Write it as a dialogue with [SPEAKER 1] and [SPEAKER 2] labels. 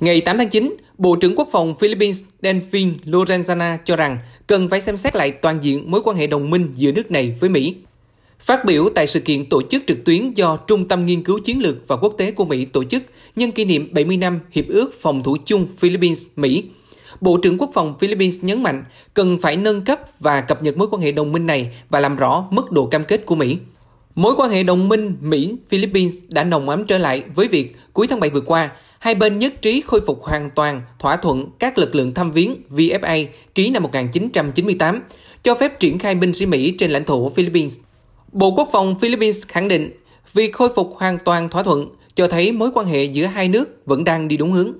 [SPEAKER 1] Ngày 8 tháng 9, Bộ trưởng Quốc phòng Philippines Delphine Lorenzana cho rằng cần phải xem xét lại toàn diện mối quan hệ đồng minh giữa nước này với Mỹ. Phát biểu tại sự kiện tổ chức trực tuyến do Trung tâm Nghiên cứu Chiến lược và Quốc tế của Mỹ tổ chức nhân kỷ niệm 70 năm Hiệp ước Phòng thủ chung Philippines-Mỹ, Bộ trưởng Quốc phòng Philippines nhấn mạnh cần phải nâng cấp và cập nhật mối quan hệ đồng minh này và làm rõ mức độ cam kết của Mỹ. Mối quan hệ đồng minh Mỹ-Philippines đã nồng ấm trở lại với việc cuối tháng 7 vừa qua, Hai bên nhất trí khôi phục hoàn toàn thỏa thuận các lực lượng thăm viếng VFA ký năm 1998, cho phép triển khai binh sĩ Mỹ trên lãnh thổ Philippines. Bộ Quốc phòng Philippines khẳng định việc khôi phục hoàn toàn thỏa thuận cho thấy mối quan hệ giữa hai nước vẫn đang đi đúng hướng.